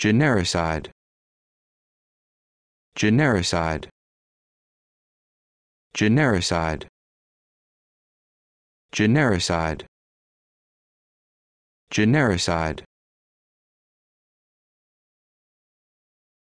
genericide genericide genericide genericide genericide